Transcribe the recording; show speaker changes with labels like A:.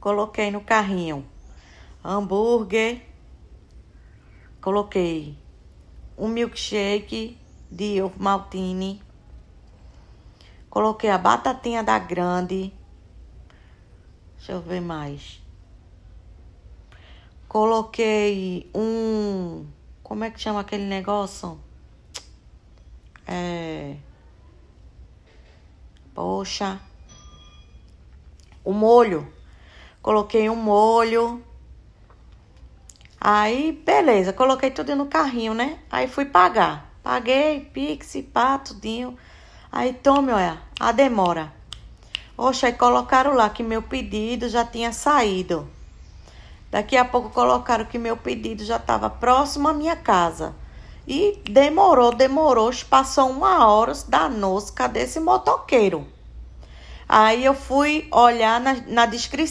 A: coloquei no carrinho hambúrguer, coloquei um milkshake de ovo maltine, coloquei a batatinha da grande, deixa eu ver mais, coloquei um, como é que chama aquele negócio? É, poxa, o molho coloquei um molho. Aí, beleza, coloquei tudo no carrinho, né? Aí fui pagar. Paguei, pixi pá, tudinho. Aí, tome, olha, a demora. Oxe, aí colocaram lá que meu pedido já tinha saído. Daqui a pouco colocaram que meu pedido já estava próximo à minha casa. E demorou, demorou, passou uma hora da cadê desse motoqueiro. Aí eu fui olhar na, na descrição.